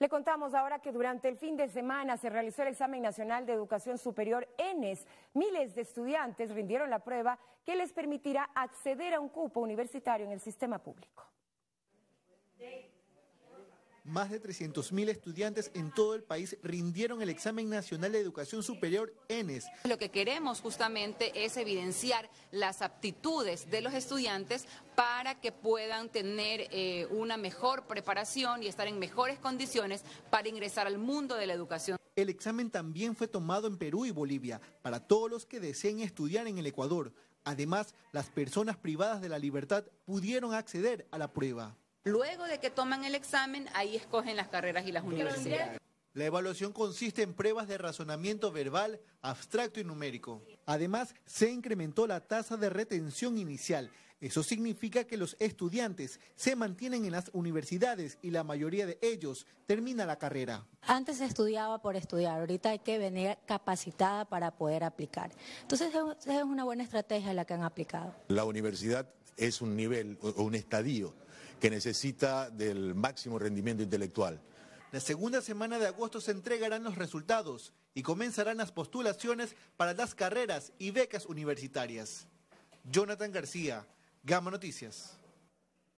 Le contamos ahora que durante el fin de semana se realizó el examen nacional de educación superior ENES. Miles de estudiantes rindieron la prueba que les permitirá acceder a un cupo universitario en el sistema público. Más de 300.000 estudiantes en todo el país rindieron el examen nacional de educación superior ENES. Lo que queremos justamente es evidenciar las aptitudes de los estudiantes para que puedan tener eh, una mejor preparación y estar en mejores condiciones para ingresar al mundo de la educación. El examen también fue tomado en Perú y Bolivia para todos los que deseen estudiar en el Ecuador. Además, las personas privadas de la libertad pudieron acceder a la prueba. Luego de que toman el examen, ahí escogen las carreras y las universidades. La evaluación consiste en pruebas de razonamiento verbal, abstracto y numérico. Además, se incrementó la tasa de retención inicial. Eso significa que los estudiantes se mantienen en las universidades y la mayoría de ellos termina la carrera. Antes se estudiaba por estudiar, ahorita hay que venir capacitada para poder aplicar. Entonces es una buena estrategia la que han aplicado. La universidad es un nivel o un estadio que necesita del máximo rendimiento intelectual. La segunda semana de agosto se entregarán los resultados y comenzarán las postulaciones para las carreras y becas universitarias. Jonathan García, Gama Noticias.